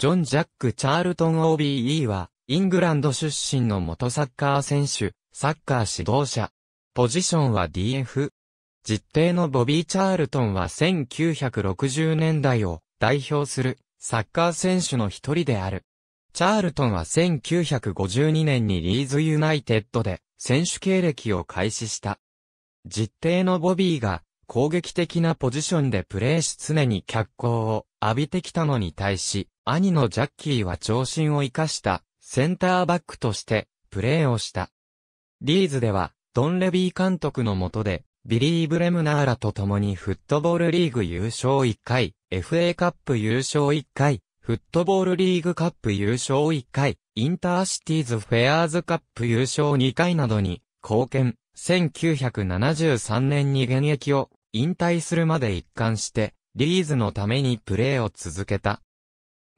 ジョン・ジャック・チャールトン OBE は、イングランド出身の元サッカー選手、サッカー指導者。ポジションは DF。実定のボビー・チャールトンは1960年代を代表するサッカー選手の一人である。チャールトンは1952年にリーズユナイテッドで選手経歴を開始した。実定のボビーが攻撃的なポジションでプレーし常に脚光を浴びてきたのに対し、兄のジャッキーは長身を生かしたセンターバックとしてプレーをした。リーズではドン・レビー監督の下でビリー・ブレムナーラと共にフットボールリーグ優勝1回、FA カップ優勝1回、フットボールリーグカップ優勝1回、インターシティーズフェアーズカップ優勝2回などに貢献、1973年に現役を引退するまで一貫して、リーズのためにプレーを続けた。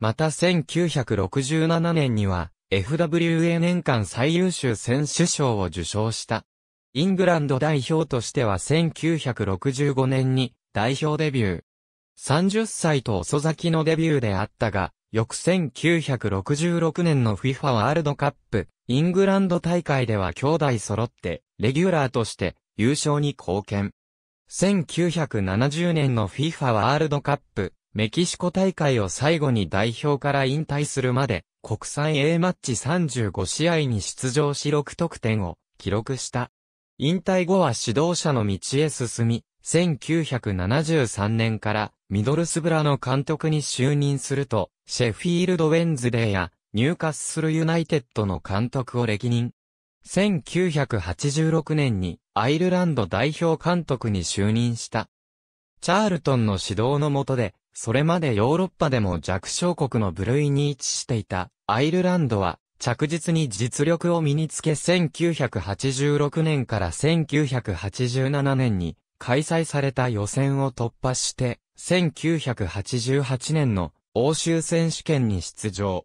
また1967年には、FWA 年間最優秀選手賞を受賞した。イングランド代表としては1965年に代表デビュー。30歳と遅咲きのデビューであったが、翌1966年の FIFA ワールドカップ、イングランド大会では兄弟揃って、レギュラーとして優勝に貢献。1970年の FIFA ワールドカップ、メキシコ大会を最後に代表から引退するまで、国際 A マッチ35試合に出場し6得点を記録した。引退後は指導者の道へ進み、1973年からミドルスブラの監督に就任すると、シェフィールド・ウェンズデーやニューカッスル・ユナイテッドの監督を歴任。1986年にアイルランド代表監督に就任した。チャールトンの指導の下で、それまでヨーロッパでも弱小国の部類に位置していたアイルランドは着実に実力を身につけ1986年から1987年に開催された予選を突破して1988年の欧州選手権に出場。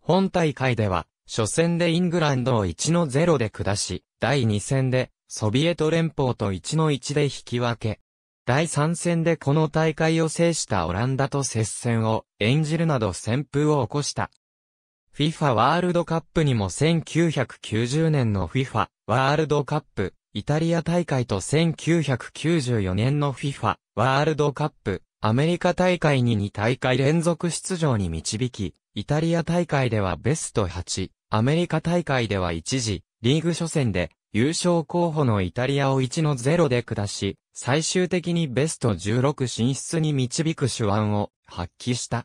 本大会では初戦でイングランドを1の0で下し、第2戦でソビエト連邦と1の1で引き分け。第3戦でこの大会を制したオランダと接戦を演じるなど旋風を起こした。FIFA ワールドカップにも1990年の FIFA ワールドカップイタリア大会と1994年の FIFA ワールドカップアメリカ大会に2大会連続出場に導き、イタリア大会ではベスト8、アメリカ大会では一時、リーグ初戦で優勝候補のイタリアを1の0で下し、最終的にベスト16進出に導く手腕を発揮した。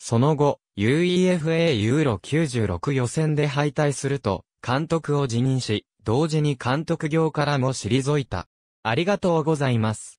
その後、UEFA ユーロ96予選で敗退すると、監督を辞任し、同時に監督業からも退いた。ありがとうございます。